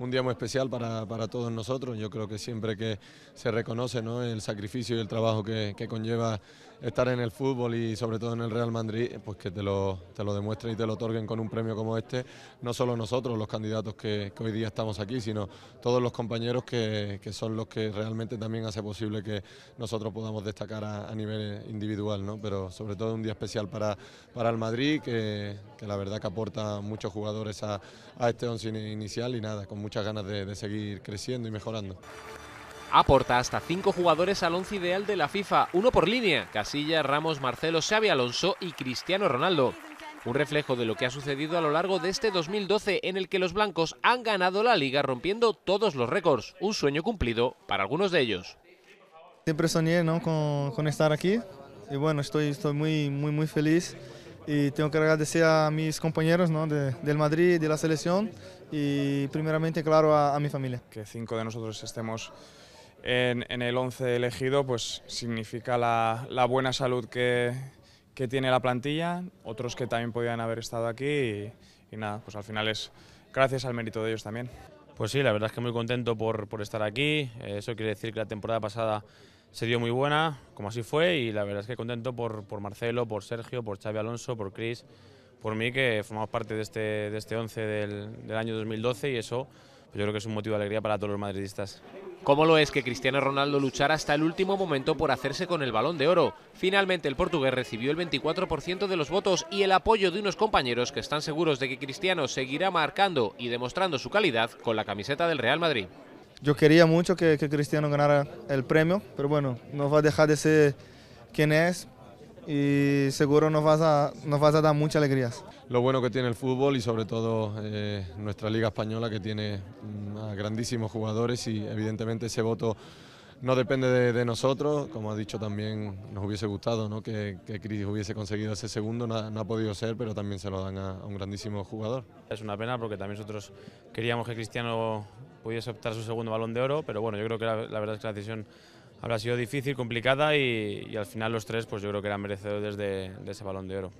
un día muy especial para, todos nosotros. Yo creo que siempre que se reconoce ¿no? el sacrificio y el trabajo que, que conlleva estar en el fútbol y sobre todo en el Real Madrid, eh, pues que te lo, te lo demuestren y te lo otorguen con un premio como este, no solo nosotros los candidatos que, hoy día estamos aquí, sino todos los compañeros que, son los que realmente también hace posible que nosotros podamos destacar a, nivel individual, pero sobre todo un día especial para, para el Madrid, que, la verdad que aporta muchos jugadores a, este once inicial y nada, con muchas ganas de seguir creciendo y mejorando aporta hasta cinco jugadores al once ideal de la FIFA, uno por línea, Casilla, Ramos, Marcelo, Xavi Alonso y Cristiano Ronaldo. Un reflejo de lo que ha sucedido a lo largo de este 2012 en el que los blancos han ganado la liga rompiendo todos los récords, un sueño cumplido para algunos de ellos. Siempre soñé ¿no? con, estar aquí y bueno, estoy, estoy muy, muy, muy feliz y tengo que agradecer a mis compañeros ¿no? del Madrid, de la selección y primeramente, claro, a, a mi familia. Que cinco de nosotros estemos en, el 11 elegido, pues significa la, buena salud que, que, tiene la plantilla, otros que también podían haber estado aquí y, nada, pues al final es gracias al mérito de ellos también. Pues sí, la verdad es que muy contento por, por estar aquí, eh, eso quiere decir que la temporada pasada se dio muy buena, como así fue, y la verdad es que contento por, por Marcelo, por Sergio, por Xavi Alonso, por Chris por mí, que formamos parte de este, de este 11 del, del año 2012 y eso pues yo creo que es un motivo de alegría para todos los madridistas. ¿Cómo lo es que Cristiano Ronaldo luchara hasta el último momento por hacerse con el balón de oro? Finalmente el portugués recibió el 24% de los votos y el apoyo de unos compañeros que están seguros de que Cristiano seguirá marcando y demostrando su calidad con la camiseta del Real Madrid. Yo quería mucho que, que Cristiano ganara el premio, pero bueno, no va a dejar de ser quien es, y seguro nos vas, a, nos a dar muchas alegrías. Lo bueno que tiene el fútbol y sobre todo eh, nuestra Liga Española que tiene mm, a grandísimos jugadores y evidentemente ese voto no depende de, nosotros, como ha dicho también, nos hubiese gustado ¿no? que, que Cris hubiese conseguido ese segundo, no, ha podido ser, pero también se lo dan a, un grandísimo jugador. Es una pena porque también nosotros queríamos que Cristiano pudiese optar su segundo balón de oro, pero bueno, yo creo que la, la verdad es que la decisión habrá sido difícil, complicada y, al final los tres pues yo creo que eran merecedores de, ese balón de oro.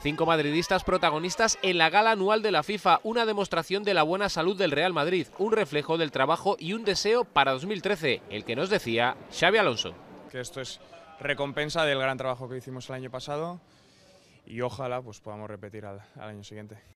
Cinco madridistas protagonistas en la gala anual de la FIFA, una demostración de la buena salud del Real Madrid, un reflejo del trabajo y un deseo para 2013, el que nos decía Xavi Alonso. Que esto es recompensa del gran trabajo que hicimos el año pasado y ojalá pues podamos repetir al año siguiente.